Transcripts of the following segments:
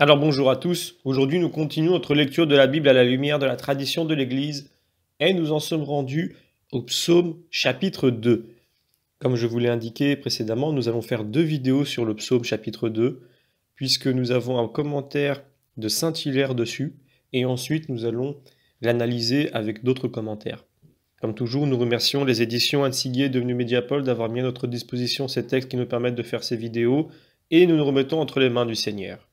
Alors bonjour à tous, aujourd'hui nous continuons notre lecture de la Bible à la lumière de la tradition de l'Église et nous en sommes rendus au psaume chapitre 2. Comme je vous l'ai indiqué précédemment, nous allons faire deux vidéos sur le psaume chapitre 2 puisque nous avons un commentaire de Saint-Hilaire dessus et ensuite nous allons l'analyser avec d'autres commentaires. Comme toujours, nous remercions les éditions Anne-Siguier devenues Mediapol d'avoir mis à notre disposition ces textes qui nous permettent de faire ces vidéos et nous nous remettons entre les mains du Seigneur.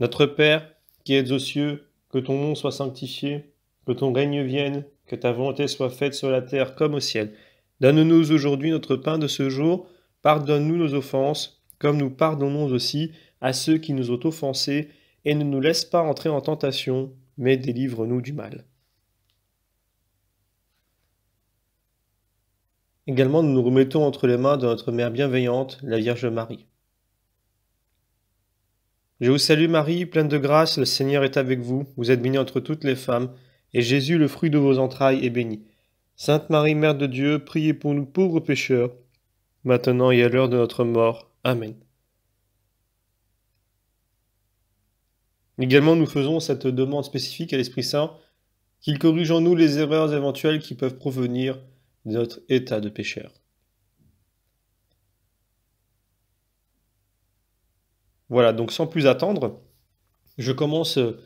Notre Père, qui es aux cieux, que ton nom soit sanctifié, que ton règne vienne, que ta volonté soit faite sur la terre comme au ciel. Donne-nous aujourd'hui notre pain de ce jour, pardonne-nous nos offenses, comme nous pardonnons aussi à ceux qui nous ont offensés, et ne nous laisse pas entrer en tentation, mais délivre-nous du mal. Également, nous nous remettons entre les mains de notre Mère bienveillante, la Vierge Marie. Je vous salue Marie, pleine de grâce, le Seigneur est avec vous. Vous êtes bénie entre toutes les femmes, et Jésus, le fruit de vos entrailles, est béni. Sainte Marie, Mère de Dieu, priez pour nous pauvres pécheurs, maintenant et à l'heure de notre mort. Amen. Également, nous faisons cette demande spécifique à l'Esprit Saint, qu'il corrige en nous les erreurs éventuelles qui peuvent provenir de notre état de pécheur. Voilà, donc sans plus attendre, je commence euh,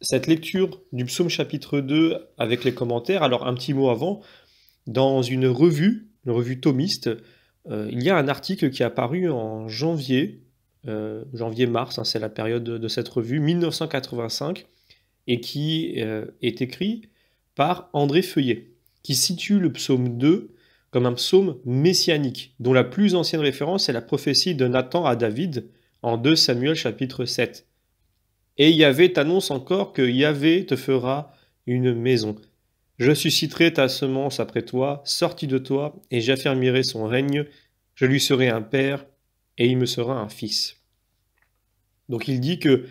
cette lecture du psaume chapitre 2 avec les commentaires. Alors un petit mot avant, dans une revue, une revue thomiste, euh, il y a un article qui est apparu en janvier, euh, janvier-mars, hein, c'est la période de, cette revue, 1985, et qui est écrit par André Feuillet, qui situe le psaume 2 comme un psaume messianique, dont la plus ancienne référence est la prophétie de Nathan à David, en 2 Samuel chapitre 7. Et Yahvé t'annonce encore que Yahvé te fera une maison. Je susciterai ta semence après toi, sortie de toi, et j'affermirai son règne. Je lui serai un père, et il me sera un fils. Donc il dit que,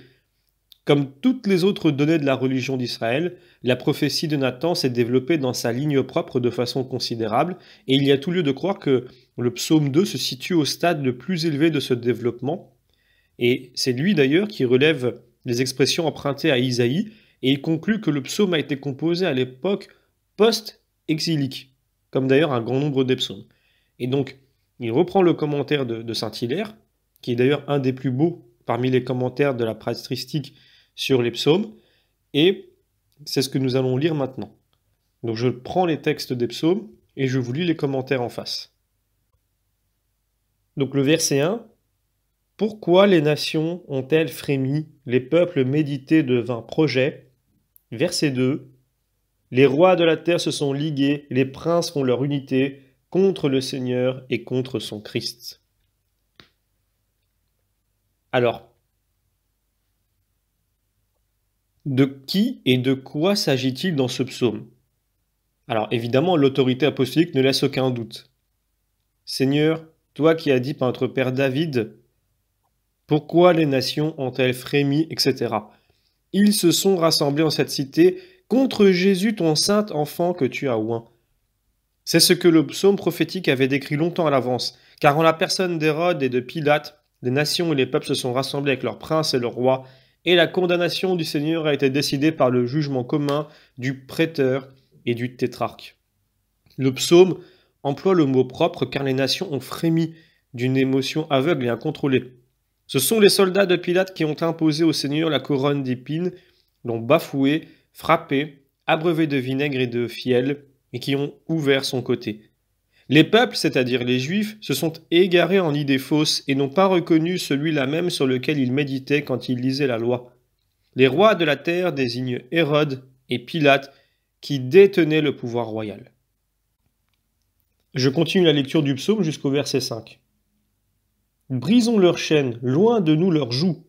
comme toutes les autres données de la religion d'Israël, la prophétie de Nathan s'est développée dans sa ligne propre de façon considérable, et il y a tout lieu de croire que le psaume 2 se situe au stade le plus élevé de ce développement, et c'est lui d'ailleurs qui relève les expressions empruntées à Isaïe, et il conclut que le psaume a été composé à l'époque post-exilique, comme d'ailleurs un grand nombre des psaumes. Et donc, il reprend le commentaire de, Saint-Hilaire, qui est d'ailleurs un des plus beaux parmi les commentaires de la patristique sur les psaumes, et c'est ce que nous allons lire maintenant. Donc je prends les textes des psaumes et je vous lis les commentaires en face. Donc le verset 1, pourquoi les nations ont-elles frémi, les peuples médités de vains projets Verset 2. Les rois de la terre se sont ligués, les princes font leur unité contre le Seigneur et contre son Christ. Alors, de qui et de quoi s'agit-il dans ce psaume Alors évidemment, l'autorité apostolique ne laisse aucun doute. Seigneur, toi qui as dit par notre Père David, pourquoi les nations ont-elles frémi, etc. Ils se sont rassemblés en cette cité contre Jésus, ton saint enfant que tu as oint. C'est ce que le psaume prophétique avait décrit longtemps à l'avance, car en la personne d'Hérode et de Pilate, les nations et les peuples se sont rassemblés avec leurs princes et leurs rois, et la condamnation du Seigneur a été décidée par le jugement commun du prêteur et du tétrarque. Le psaume emploie le mot propre car les nations ont frémi d'une émotion aveugle et incontrôlée. Ce sont les soldats de Pilate qui ont imposé au Seigneur la couronne d'épines, l'ont bafoué, frappé, abreuvé de vinaigre et de fiel, et qui ont ouvert son côté. Les peuples, c'est-à-dire les Juifs, se sont égarés en idées fausses et n'ont pas reconnu celui-là même sur lequel ils méditaient quand ils lisaient la loi. Les rois de la terre désignent Hérode et Pilate, qui détenaient le pouvoir royal. Je continue la lecture du psaume jusqu'au verset 5. Brisons leurs chaînes, loin de nous leurs joues.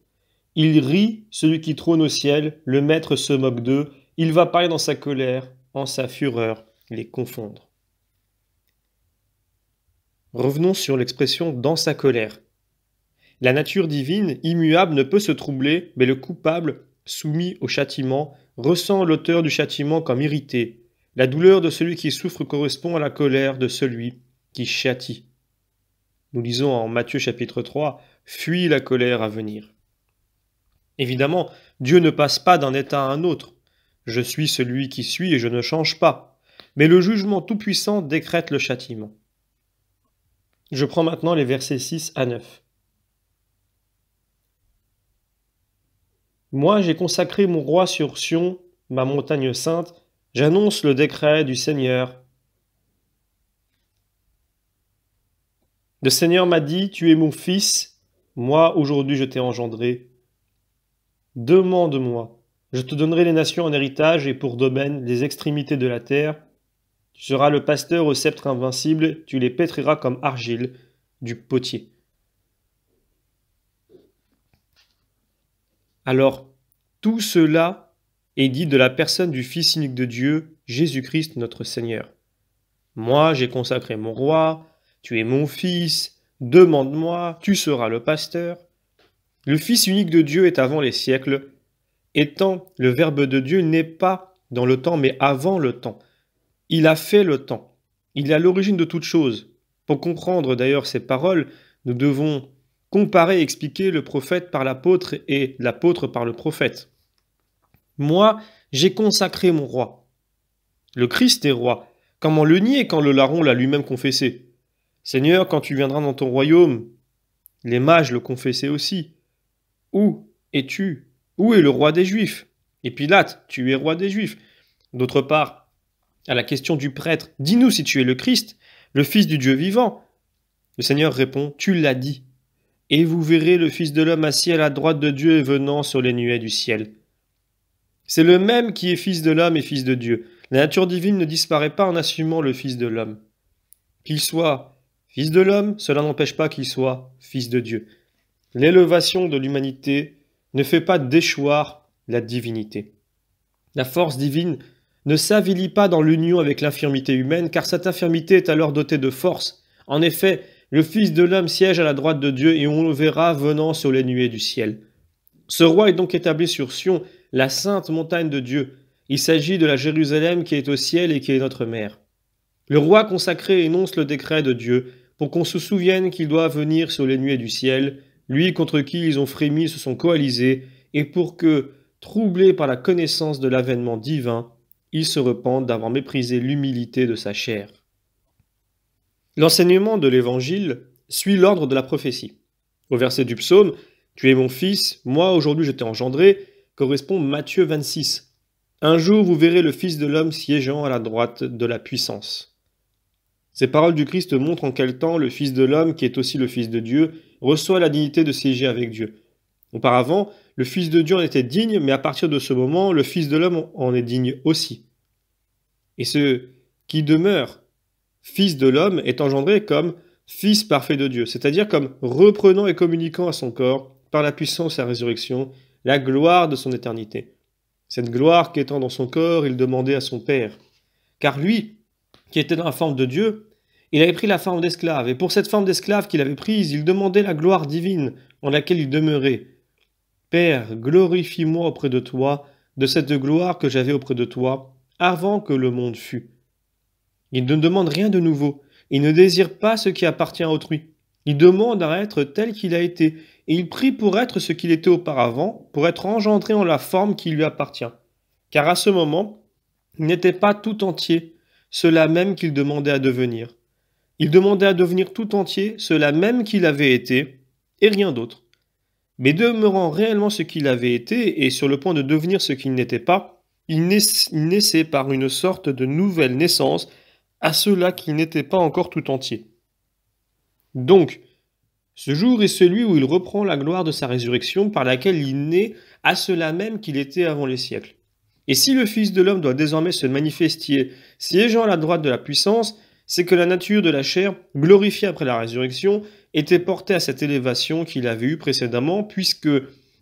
Il rit, celui qui trône au ciel, le maître se moque d'eux, il va parler dans sa colère, en sa fureur, les confondre. Revenons sur l'expression dans sa colère. La nature divine, immuable, ne peut se troubler, mais le coupable, soumis au châtiment, ressent l'auteur du châtiment comme irrité. La douleur de celui qui souffre correspond à la colère de celui qui châtie. Nous lisons en Matthieu chapitre 3, Fuis la colère à venir. Évidemment, Dieu ne passe pas d'un état à un autre. Je suis celui qui suis et je ne change pas. Mais le jugement tout-puissant décrète le châtiment. Je prends maintenant les versets 6 à 9. Moi j'ai consacré mon roi sur Sion, ma montagne sainte, j'annonce le décret du Seigneur, Le Seigneur m'a dit, Tu es mon fils, moi aujourd'hui je t'ai engendré. Demande-moi, je te donnerai les nations en héritage et pour domaine les extrémités de la terre. Tu seras le pasteur au sceptre invincible, tu les pétriras comme argile du potier. Alors, tout cela est dit de la personne du Fils unique de Dieu, Jésus-Christ notre Seigneur. Moi, j'ai consacré mon roi, tu es mon fils, demande-moi, tu seras le pasteur. Le Fils unique de Dieu est avant les siècles. Étant, le Verbe de Dieu n'est pas dans le temps, mais avant le temps. Il a fait le temps. Il est à l'origine de toute chose. Pour comprendre d'ailleurs ces paroles, nous devons comparer et expliquer le prophète par l'apôtre et l'apôtre par le prophète. Moi, j'ai consacré mon roi. Le Christ est roi. Comment le nier quand le larron l'a lui-même confessé Seigneur, quand tu viendras dans ton royaume, les mages le confessaient aussi. Où es-tu Où est le roi des Juifs Et Pilate, tu es roi des Juifs. D'autre part, à la question du prêtre, dis-nous si tu es le Christ, le Fils du Dieu vivant. Le Seigneur répond, tu l'as dit. Et vous verrez le Fils de l'homme assis à la droite de Dieu et venant sur les nuées du ciel. C'est le même qui est Fils de l'homme et Fils de Dieu. La nature divine ne disparaît pas en assumant le Fils de l'homme. Qu'il soit fils de l'homme, cela n'empêche pas qu'il soit fils de Dieu. L'élevation de l'humanité ne fait pas déchoir la divinité. La force divine ne s'avilit pas dans l'union avec l'infirmité humaine, car cette infirmité est alors dotée de force. En effet, le Fils de l'homme siège à la droite de Dieu et on le verra venant sur les nuées du ciel. Ce roi est donc établi sur Sion, la sainte montagne de Dieu. Il s'agit de la Jérusalem qui est au ciel et qui est notre mère. Le roi consacré énonce le décret de Dieu pour qu'on se souvienne qu'il doit venir sur les nuées du ciel, lui contre qui ils ont frémi se sont coalisés, et pour que, troublés par la connaissance de l'avènement divin, ils se repentent d'avoir méprisé l'humilité de sa chair. L'enseignement de l'Évangile suit l'ordre de la prophétie. Au verset du psaume, Tu es mon fils, moi aujourd'hui je t'ai engendré, correspond Matthieu 26. Un jour vous verrez le Fils de l'homme siégeant à la droite de la puissance. Ces paroles du Christ montrent en quel temps le Fils de l'homme, qui est aussi le Fils de Dieu, reçoit la dignité de siéger avec Dieu. Auparavant, le Fils de Dieu en était digne, mais à partir de ce moment, le Fils de l'homme en est digne aussi. Et ce qui demeure Fils de l'homme est engendré comme Fils parfait de Dieu, c'est-à-dire comme reprenant et communiquant à son corps, par la puissance et la résurrection, la gloire de son éternité. Cette gloire qu'étant dans son corps, il demandait à son Père. Car lui, qui était dans la forme de Dieu, il avait pris la forme d'esclave, et pour cette forme d'esclave qu'il avait prise, il demandait la gloire divine en laquelle il demeurait. Père, glorifie-moi auprès de toi, de cette gloire que j'avais auprès de toi, avant que le monde fût. Il ne demande rien de nouveau, il ne désire pas ce qui appartient à autrui. Il demande à être tel qu'il a été, et il prie pour être ce qu'il était auparavant, pour être engendré en la forme qui lui appartient. Car à ce moment, il n'était pas tout entier, cela même qu'il demandait à devenir. Il demandait à devenir tout entier cela même qu'il avait été, et rien d'autre. Mais demeurant réellement ce qu'il avait été et sur le point de devenir ce qu'il n'était pas, il naissait par une sorte de nouvelle naissance à cela qui n'était pas encore tout entier. Donc, ce jour est celui où il reprend la gloire de sa résurrection par laquelle il naît à cela même qu'il était avant les siècles. Et si le Fils de l'homme doit désormais se manifester, siégeant à la droite de la puissance, c'est que la nature de la chair, glorifiée après la résurrection, était portée à cette élévation qu'il avait eue précédemment, puisque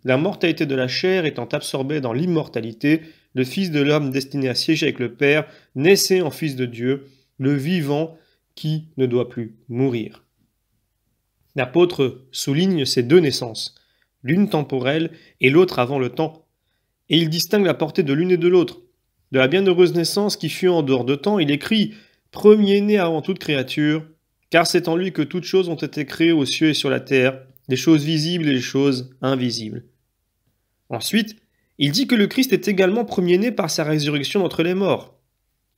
la mortalité de la chair étant absorbée dans l'immortalité, le Fils de l'homme destiné à siéger avec le Père, naissait en Fils de Dieu, le vivant qui ne doit plus mourir. L'apôtre souligne ces deux naissances, l'une temporelle et l'autre avant le temps et il distingue la portée de l'une et de l'autre. De la bienheureuse naissance qui fut en dehors de temps, il écrit Premier-né avant toute créature, car c'est en lui que toutes choses ont été créées aux cieux et sur la terre, les choses visibles et les choses invisibles. Ensuite, il dit que le Christ est également premier-né par sa résurrection d'entre les morts.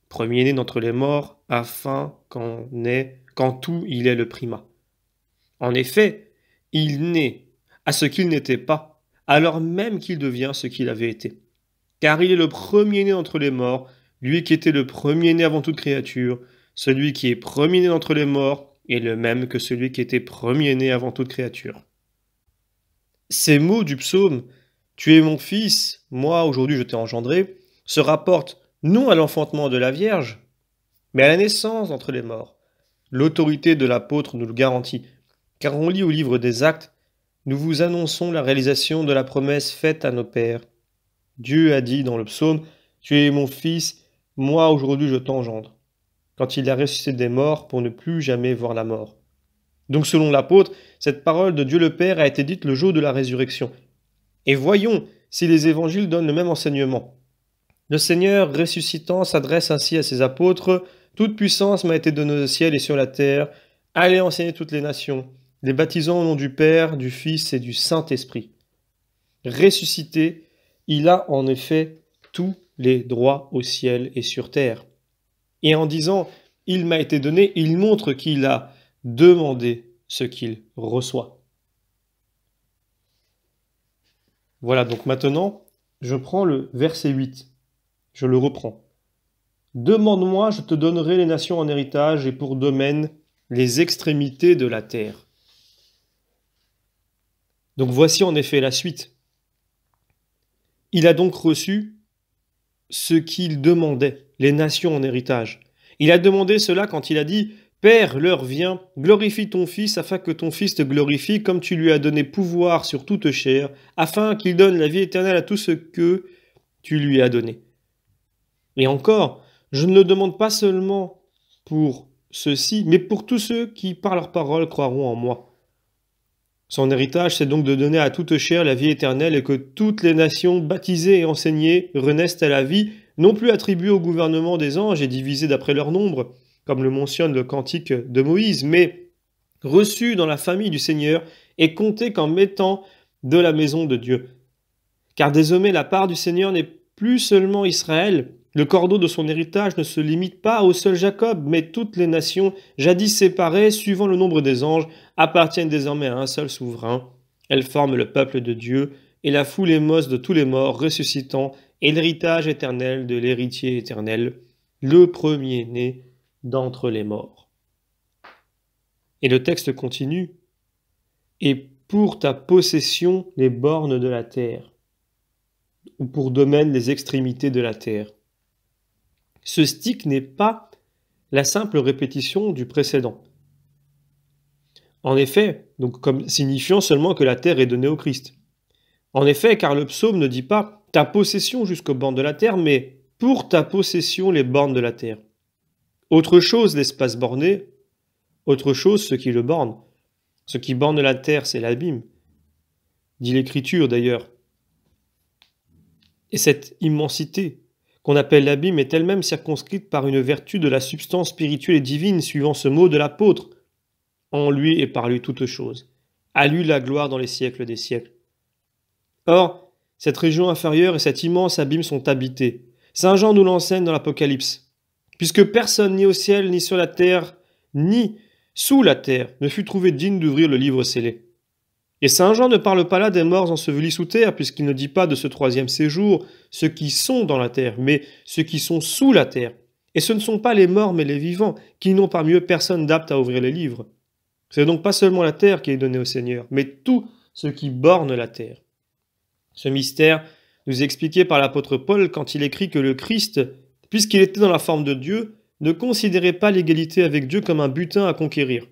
Premier-né d'entre les morts, afin qu'en tout il est le primat. En effet, il naît à ce qu'il n'était pas, alors même qu'il devient ce qu'il avait été. Car il est le premier-né entre les morts, lui qui était le premier-né avant toute créature, celui qui est premier-né entre les morts est le même que celui qui était premier-né avant toute créature. Ces mots du psaume Tu es mon fils, moi aujourd'hui je t'ai engendré se rapportent non à l'enfantement de la Vierge, mais à la naissance entre les morts. L'autorité de l'apôtre nous le garantit, car on lit au livre des Actes nous vous annonçons la réalisation de la promesse faite à nos pères. Dieu a dit dans le psaume, Tu es mon fils, moi aujourd'hui je t'engendre, quand il a ressuscité des morts pour ne plus jamais voir la mort. Donc selon l'apôtre, cette parole de Dieu le Père a été dite le jour de la résurrection. Et voyons si les évangiles donnent le même enseignement. Le Seigneur ressuscitant s'adresse ainsi à ses apôtres, Toute puissance m'a été donnée au ciel et sur la terre, allez enseigner toutes les nations les baptisant au nom du Père, du Fils et du Saint-Esprit. Ressuscité, il a en effet tous les droits au ciel et sur terre. Et en disant Il m'a été donné, il montre qu'il a demandé ce qu'il reçoit. Voilà, donc maintenant, je prends le verset 8. Je le reprends. Demande-moi, je te donnerai les nations en héritage et pour domaine les extrémités de la terre. Donc voici en effet la suite. Il a donc reçu ce qu'il demandait, les nations en héritage. Il a demandé cela quand il a dit Père, l'heure vient, glorifie ton Fils afin que ton Fils te glorifie comme tu lui as donné pouvoir sur toute chair, afin qu'il donne la vie éternelle à tout ce que tu lui as donné. Et encore, je ne le demande pas seulement pour ceux-ci, mais pour tous ceux qui par leur parole croiront en moi. Son héritage, c'est donc de donner à toute chair la vie éternelle et que toutes les nations baptisées et enseignées renaissent à la vie, non plus attribuées au gouvernement des anges et divisées d'après leur nombre, comme le mentionne le cantique de Moïse, mais reçues dans la famille du Seigneur et comptées comme étant de la maison de Dieu. Car désormais la part du Seigneur n'est plus seulement Israël, le cordeau de son héritage ne se limite pas au seul Jacob, mais toutes les nations, jadis séparées, suivant le nombre des anges, appartiennent désormais à un seul souverain. Elles forment le peuple de Dieu, et la foule émose de tous les morts ressuscitant, et l'héritage éternel de l'héritier éternel, le premier-né d'entre les morts. Et le texte continue. Et pour ta possession les bornes de la terre, ou pour domaine les extrémités de la terre ce stick n'est pas la simple répétition du précédent. En effet, donc comme signifiant seulement que la terre est donnée au Christ. En effet, car le psaume ne dit pas ta possession jusqu'aux bornes de la terre, mais pour ta possession les bornes de la terre. Autre chose l'espace borné, autre chose ce qui le borne. Ce qui borne la terre, c'est l'abîme, dit l'Écriture d'ailleurs. Et cette immensité qu'on appelle l'abîme, est elle-même circonscrite par une vertu de la substance spirituelle et divine, suivant ce mot de l'apôtre. En lui et par lui toute chose. À lui la gloire dans les siècles des siècles. Or, cette région inférieure et cet immense abîme sont habités. Saint Jean nous l'enseigne dans l'Apocalypse. Puisque personne ni au ciel, ni sur la terre, ni sous la terre ne fut trouvé digne d'ouvrir le livre scellé. Et Saint Jean ne parle pas là des morts ensevelis sous terre, puisqu'il ne dit pas de ce troisième séjour ceux qui sont dans la terre, mais ceux qui sont sous la terre. Et ce ne sont pas les morts, mais les vivants, qui n'ont parmi eux personne d'apte à ouvrir les livres. C'est donc pas seulement la terre qui est donnée au Seigneur, mais tout ce qui borne la terre. Ce mystère nous est expliqué par l'apôtre Paul quand il écrit que le Christ, puisqu'il était dans la forme de Dieu, ne considérait pas l'égalité avec Dieu comme un butin à conquérir.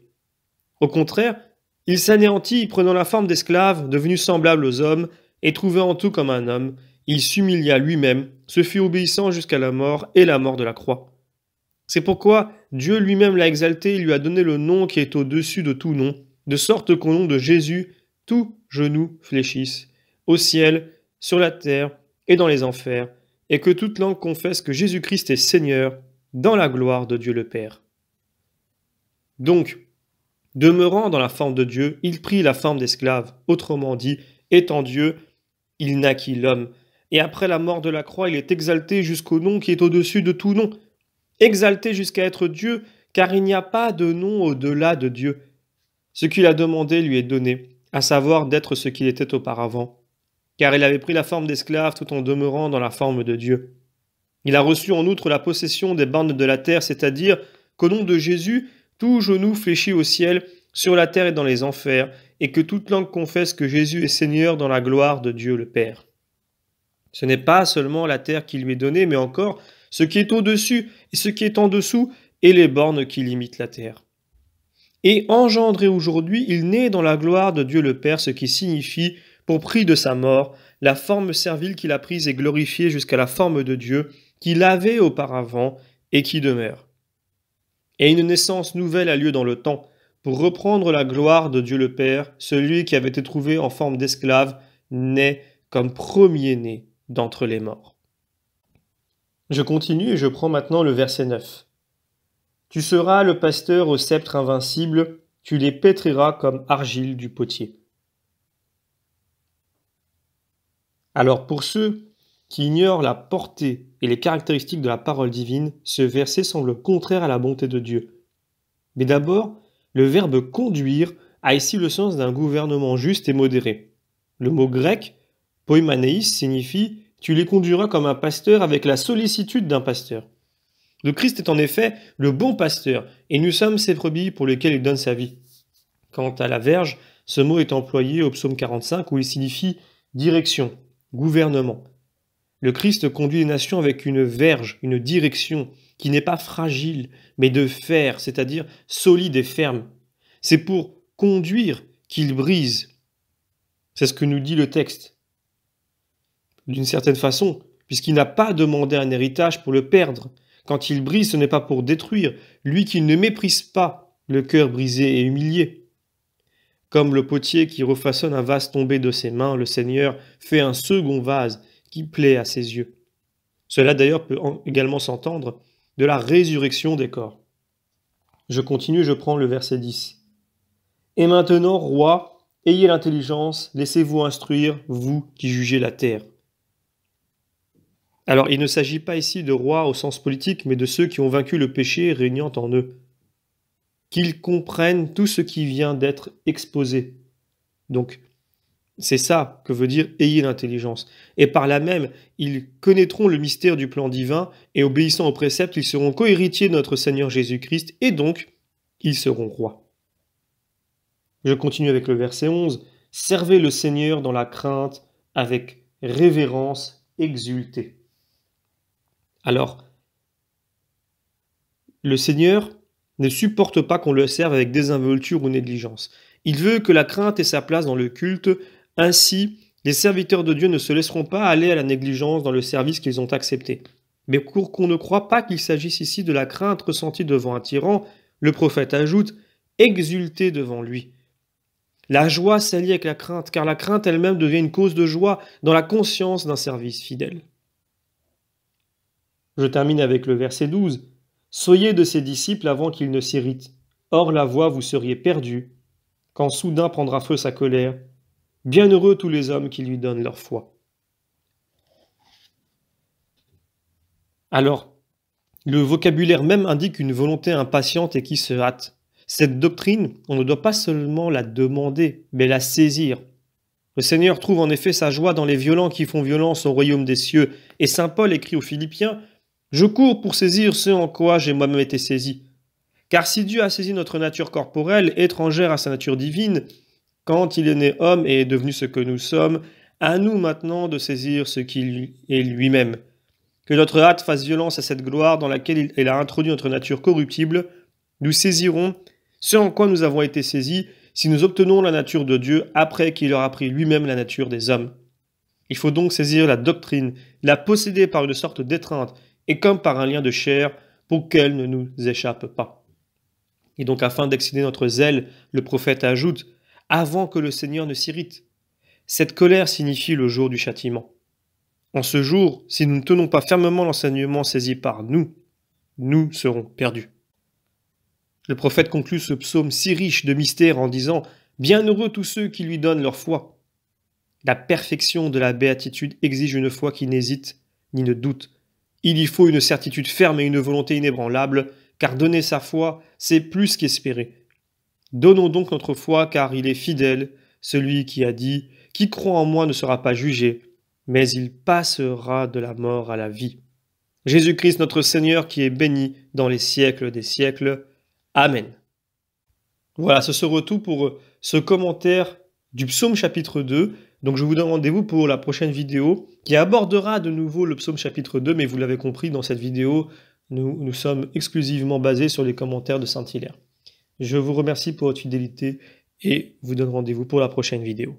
Au contraire, il s'anéantit, prenant la forme d'esclave, devenu semblable aux hommes, et trouvé en tout comme un homme, il s'humilia lui-même, se fit obéissant jusqu'à la mort et la mort de la croix. C'est pourquoi Dieu lui-même l'a exalté et lui a donné le nom qui est au-dessus de tout nom, de sorte qu'au nom de Jésus, tous genoux fléchissent, au ciel, sur la terre et dans les enfers, et que toute langue confesse que Jésus-Christ est Seigneur, dans la gloire de Dieu le Père. Donc, Demeurant dans la forme de Dieu, il prit la forme d'esclave, autrement dit, étant Dieu, il naquit l'homme. Et après la mort de la croix, il est exalté jusqu'au nom qui est au-dessus de tout nom, exalté jusqu'à être Dieu, car il n'y a pas de nom au-delà de Dieu. Ce qu'il a demandé lui est donné, à savoir d'être ce qu'il était auparavant, car il avait pris la forme d'esclave tout en demeurant dans la forme de Dieu. Il a reçu en outre la possession des bandes de la terre, c'est-à-dire qu'au nom de Jésus, tout genou fléchi au ciel, sur la terre et dans les enfers, et que toute langue confesse que Jésus est Seigneur dans la gloire de Dieu le Père. Ce n'est pas seulement la terre qui lui est donnée, mais encore ce qui est au-dessus et ce qui est en dessous, et les bornes qui limitent la terre. Et engendré aujourd'hui, il naît dans la gloire de Dieu le Père, ce qui signifie, pour prix de sa mort, la forme servile qu'il a prise et glorifiée jusqu'à la forme de Dieu qu'il avait auparavant et qui demeure et une naissance nouvelle a lieu dans le temps, pour reprendre la gloire de Dieu le Père, celui qui avait été trouvé en forme d'esclave, naît comme premier-né d'entre les morts. Je continue et je prends maintenant le verset 9. Tu seras le pasteur au sceptre invincible, tu les pétriras comme argile du potier. Alors pour ceux qui ignore la portée et les caractéristiques de la parole divine, ce verset semble contraire à la bonté de Dieu. Mais d'abord, le verbe conduire a ici le sens d'un gouvernement juste et modéré. Le mot grec, poimaneis, signifie tu les conduiras comme un pasteur avec la sollicitude d'un pasteur. Le Christ est en effet le bon pasteur, et nous sommes ses brebis pour lesquelles il donne sa vie. Quant à la verge, ce mot est employé au psaume 45 où il signifie direction, gouvernement. Le Christ conduit les nations avec une verge, une direction, qui n'est pas fragile, mais de fer, c'est-à-dire solide et ferme. C'est pour conduire qu'il brise. C'est ce que nous dit le texte. D'une certaine façon, puisqu'il n'a pas demandé un héritage pour le perdre. Quand il brise, ce n'est pas pour détruire, lui qui ne méprise pas le cœur brisé et humilié. Comme le potier qui refaçonne un vase tombé de ses mains, le Seigneur fait un second vase qui plaît à ses yeux. Cela d'ailleurs peut également s'entendre de la résurrection des corps. Je continue, je prends le verset 10. Et maintenant, rois, ayez l'intelligence, laissez-vous instruire, vous qui jugez la terre. Alors, il ne s'agit pas ici de rois au sens politique, mais de ceux qui ont vaincu le péché régnant en eux. Qu'ils comprennent tout ce qui vient d'être exposé. Donc, c'est ça que veut dire ayez l'intelligence. Et par là même, ils connaîtront le mystère du plan divin et obéissant aux préceptes, ils seront cohéritiers de notre Seigneur Jésus-Christ et donc ils seront rois. Je continue avec le verset 11. Servez le Seigneur dans la crainte, avec révérence exultée. Alors, le Seigneur ne supporte pas qu'on le serve avec désinvolture ou négligence. Il veut que la crainte ait sa place dans le culte, ainsi, les serviteurs de Dieu ne se laisseront pas aller à la négligence dans le service qu'ils ont accepté. Mais pour qu'on ne croit pas qu'il s'agisse ici de la crainte ressentie devant un tyran, le prophète ajoute Exultez devant lui. La joie s'allie avec la crainte, car la crainte elle-même devient une cause de joie dans la conscience d'un service fidèle. Je termine avec le verset 12. Soyez de ses disciples avant qu'ils ne s'irritent. Or la voie, vous seriez perdue quand soudain prendra feu sa colère Bienheureux tous les hommes qui lui donnent leur foi. Alors, le vocabulaire même indique une volonté impatiente et qui se hâte. Cette doctrine, on ne doit pas seulement la demander, mais la saisir. Le Seigneur trouve en effet sa joie dans les violents qui font violence au royaume des cieux, et Saint Paul écrit aux Philippiens Je cours pour saisir ce en quoi j'ai moi-même été saisi. Car si Dieu a saisi notre nature corporelle, étrangère à sa nature divine, quand il est né homme et est devenu ce que nous sommes, à nous maintenant de saisir ce qu'il est lui-même. Que notre hâte fasse violence à cette gloire dans laquelle il a introduit notre nature corruptible, nous saisirons ce en quoi nous avons été saisis si nous obtenons la nature de Dieu après qu'il aura pris lui-même la nature des hommes. Il faut donc saisir la doctrine, la posséder par une sorte d'étreinte, et comme par un lien de chair, pour qu'elle ne nous échappe pas. Et donc afin d'exciter notre zèle, le prophète ajoute avant que le Seigneur ne s'irrite. Cette colère signifie le jour du châtiment. En ce jour, si nous ne tenons pas fermement l'enseignement saisi par nous, nous serons perdus. Le prophète conclut ce psaume si riche de mystères en disant Bienheureux tous ceux qui lui donnent leur foi. La perfection de la béatitude exige une foi qui n'hésite ni ne doute. Il y faut une certitude ferme et une volonté inébranlable, car donner sa foi, c'est plus qu'espérer, Donnons donc notre foi, car il est fidèle, celui qui a dit Qui croit en moi ne sera pas jugé, mais il passera de la mort à la vie. Jésus-Christ notre Seigneur qui est béni dans les siècles des siècles. Amen. Voilà, ce sera tout pour ce commentaire du psaume chapitre 2. Donc je vous donne rendez-vous pour la prochaine vidéo qui abordera de nouveau le psaume chapitre 2, mais vous l'avez compris, dans cette vidéo, nous, nous sommes exclusivement basés sur les commentaires de Saint-Hilaire. Je vous remercie pour votre fidélité et vous donne rendez-vous pour la prochaine vidéo.